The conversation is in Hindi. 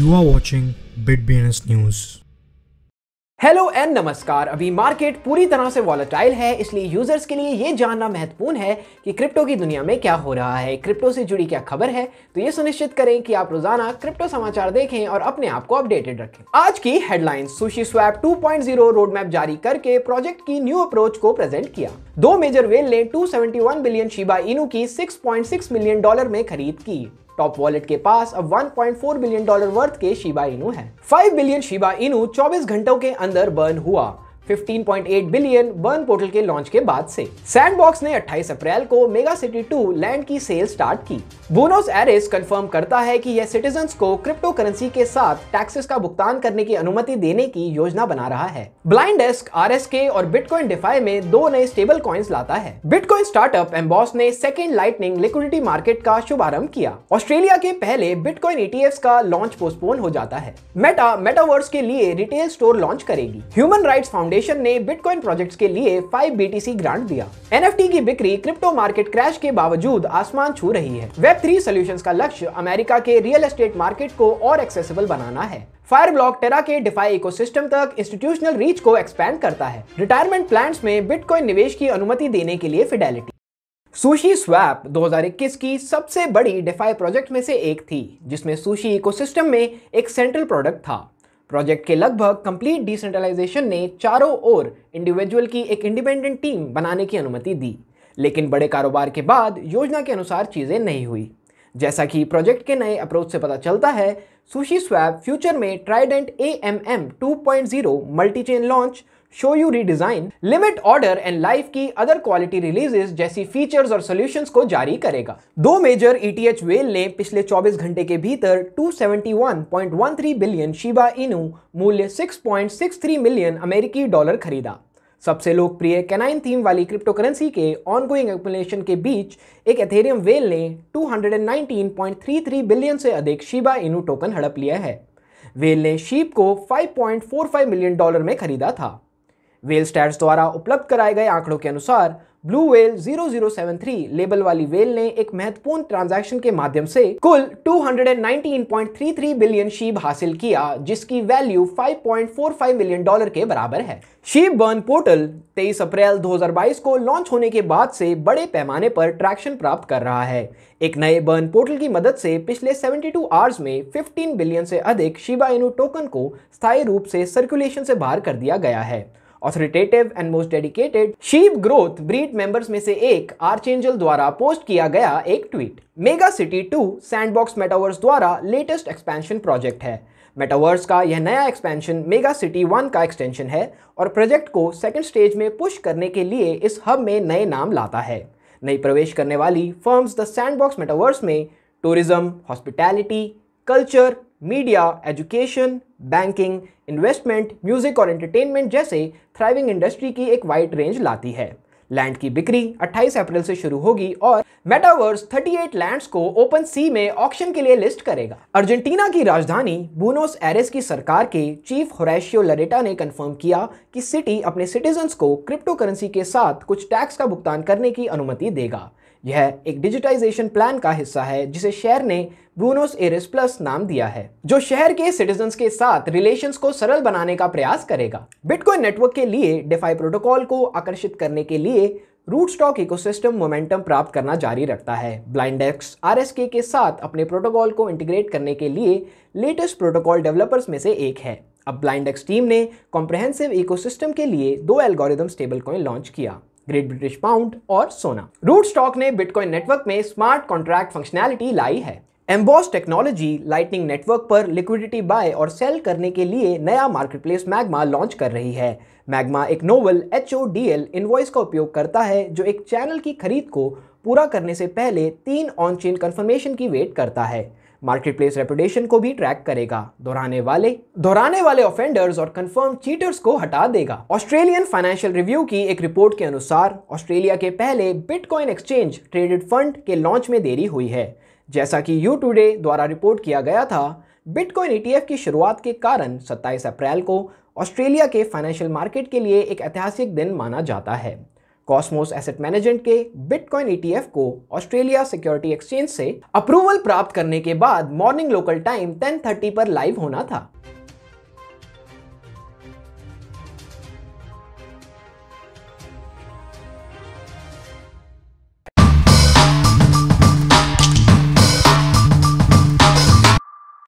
You are watching BitBNS News. Hello and नमस्कार अभी मार्केट पूरी तरह से वॉलेटाइल है इसलिए यूजर्स के लिए ये जानना महत्वपूर्ण है कि क्रिप्टो की दुनिया में क्या हो रहा है क्रिप्टो से जुड़ी क्या खबर है तो ये सुनिश्चित करें कि आप रोजाना क्रिप्टो समाचार देखें और अपने आप को अपडेटेड रखें आज की headline SushiSwap 2.0 road map जारी करके प्रोजेक्ट की न्यू अप्रोच को प्रेजेंट किया दो मेजर वेल ने टू बिलियन शिबा इनू की सिक्स मिलियन डॉलर में खरीद की टॉप वॉलेट के पास अब 1.4 बिलियन डॉलर वर्थ के शिबा इनू है 5 बिलियन शिबा इनू 24 घंटों के अंदर बर्न हुआ 15.8 बिलियन बर्न पोर्टल के लॉन्च के बाद से सैंडबॉक्स ने 28 अप्रैल को मेगा सिटी 2 लैंड की सेल स्टार्ट की बोनोस एरिस कंफर्म करता है कि यह सिटीजन को क्रिप्टो करेंसी के साथ टैक्सेस का भुगतान करने की अनुमति देने की योजना बना रहा है ब्लाइंड डेस्क आर और बिटकॉइन डिफाई में दो नए स्टेबल कॉइन्स लाता है बिटकॉइन स्टार्टअप एम्बॉस ने सेकेंड लाइटनिंग लिक्विडिटी मार्केट का शुभारंभ किया ऑस्ट्रेलिया के पहले बिटकॉइन ई e का लॉन्च पोस्टपोन हो जाता है मेटा मेटावर्स के लिए रिटेल स्टोर लॉन्च करेगी ह्यूमन राइट फाउंडेशन फाउंडेशन ने बिटकॉइन प्रोजेक्ट्स के लिए 5 BTC ग्रांट दिया एन की बिक्री क्रिप्टो मार्केट क्रैश के बावजूद आसमान छू रही है वेब थ्री सोल्यूशन का लक्ष्य अमेरिका के रियल एस्टेट मार्केट को और एक्सेसिबल बनाना है फायर ब्लॉक टेरा के डिफाई इकोसिस्टम तक इंस्टीट्यूशनल रीच को एक्सपेंड करता है रिटायरमेंट प्लान में बिटकॉइन निवेश की अनुमति देने के लिए फिडेलिटी सुशी स्वैप 2021 की सबसे बड़ी डिफाई प्रोजेक्ट में से एक थी जिसमें सुशी इकोसिस्टम में एक सेंट्रल प्रोडक्ट था प्रोजेक्ट के लगभग कंप्लीट डिसेंट्रलाइजेशन ने चारों ओर इंडिविजुअल की एक इंडिपेंडेंट टीम बनाने की अनुमति दी लेकिन बड़े कारोबार के बाद योजना के अनुसार चीज़ें नहीं हुई जैसा कि प्रोजेक्ट के नए अप्रोच से पता चलता है सुशी स्वैप फ्यूचर में Trident A M M two point zero multichain launch show you redesign limit order and life की अदर क्वालिटी रिलीजेस जैसी फीचर्स और सॉल्यूशंस को जारी करेगा दो मेजर ईटीएच वेल ने पिछले 24 घंटे के भीतर 271.13 बिलियन शिबा इनु मूल्य 6.63 मिलियन अमेरिकी डॉलर खरीदा सबसे लोकप्रिय कैनाइन थीम वाली क्रिप्टो करेंसी के ऑनगोइंग एक्मुलेशन के बीच एक एथेरियम वेल ने 219.33 बिलियन से अधिक शिबा इनु टोकन हड़प लिया है वेल ने शीप को 5.45 मिलियन डॉलर में खरीदा था वेल स्टैट्स द्वारा उपलब्ध कराए गए आंकड़ों के अनुसार ब्लू वेल 0073 लेबल वाली वेल ने एक महत्वपूर्ण ट्रांजैक्शन के माध्यम से कुल 219.33 बिलियन शीब हासिल किया जिसकी वैल्यू 5.45 मिलियन डॉलर के बराबर है शीब बर्न पोर्टल 23 अप्रैल 2022 को लॉन्च होने के बाद से बड़े पैमाने पर ट्रैक्शन प्राप्त कर रहा है एक नए बर्न पोर्टल की मदद से पिछले 72 आवर्स में 15 बिलियन से अधिक शिबा टोकन को स्थायी रूप से सर्कुलेशन से बाहर कर दिया गया है authoritative and most dedicated sheep growth breed members में से एक आर्चेंजल द्वारा पोस्ट किया गया एक tweet mega city two Sandbox metaverse द्वारा लेटेस्ट एक्सपेंशन प्रोजेक्ट है मेटावर्स का यह नया एक्सपेंशन मेगा सिटी वन का एक्सटेंशन है और प्रोजेक्ट को सेकेंड स्टेज में पुश करने के लिए इस हब में नए नाम लाता है नई प्रवेश करने वाली फर्म्स द सैंडबॉक्स मेटावर्स में tourism hospitality culture media education banking investment music और एंटरटेनमेंट जैसे थ्राइविंग इंडस्ट्री की एक वाइड रेंज लाती है लैंड की बिक्री 28 अप्रैल से शुरू होगी और मेटावर्स 38 लैंड्स को ओपन सी में ऑक्शन के लिए लिस्ट करेगा अर्जेंटीना की राजधानी बुनोस एरेस की सरकार के चीफ होरेशियो लरेटा ने कंफर्म किया कि सिटी अपने सिटीजन्स को क्रिप्टो करेंसी के साथ कुछ टैक्स का भुगतान करने की अनुमति देगा यह एक डिजिटाइजेशन प्लान का हिस्सा है जिसे शहर ने ब्रूनोस एरिस प्लस नाम दिया है जो शहर के सिटीजन के साथ रिलेशंस को सरल बनाने का प्रयास करेगा बिटकॉइन नेटवर्क के लिए डिफाई प्रोटोकॉल को आकर्षित करने के लिए रूट स्टॉक इकोसिस्टम मोमेंटम प्राप्त करना जारी रखता है आर आरएसके के साथ अपने प्रोटोकॉल को इंटीग्रेट करने के लिए लेटेस्ट प्रोटोकॉल डेवलपर्स में से एक है अब ब्लाइंड टीम ने कॉम्प्रहेंसिव इकोसिस्टम के लिए दो एल्गोरिदम स्टेबल कॉइन लॉन्च किया ग्रेट ब्रिटिश पाउंड और सोना रूट स्टॉक ने बिटकॉइन नेटवर्क में स्मार्ट कॉन्ट्रैक्ट फंक्शनैलिटी लाई है एम्बॉस टेक्नोलॉजी लाइटनिंग नेटवर्क पर लिक्विडिटी बाय और सेल करने के लिए नया मार्केट प्लेस मैग्मा लॉन्च कर रही है मैग्मा एक novel H O D L invoice का उपयोग करता है जो एक चैनल की खरीद को पूरा करने से पहले तीन ऑन चेन कन्फर्मेशन की वेट करता है मार्केटप्लेस रेपुटेशन को भी ट्रैक करेगा दोहराने वाले दोहराने वाले ऑफेंडर्स और कंफर्म चीटर्स को हटा देगा ऑस्ट्रेलियन फाइनेंशियल रिव्यू की एक रिपोर्ट के अनुसार ऑस्ट्रेलिया के पहले बिटकॉइन एक्सचेंज ट्रेडेड फंड के लॉन्च में देरी हुई है जैसा कि यू टूडे द्वारा रिपोर्ट किया गया था बिटकॉइन ईटीएफ e की शुरुआत के कारण 27 अप्रैल को ऑस्ट्रेलिया के फाइनेंशियल मार्केट के लिए एक ऐतिहासिक दिन माना जाता है कॉस्मोस एसेट मैनेजमेंट के बिटकॉइन ईटीएफ e को ऑस्ट्रेलिया सिक्योरिटी एक्सचेंज से अप्रूवल प्राप्त करने के बाद मॉर्निंग लोकल टाइम 10:30 पर लाइव होना था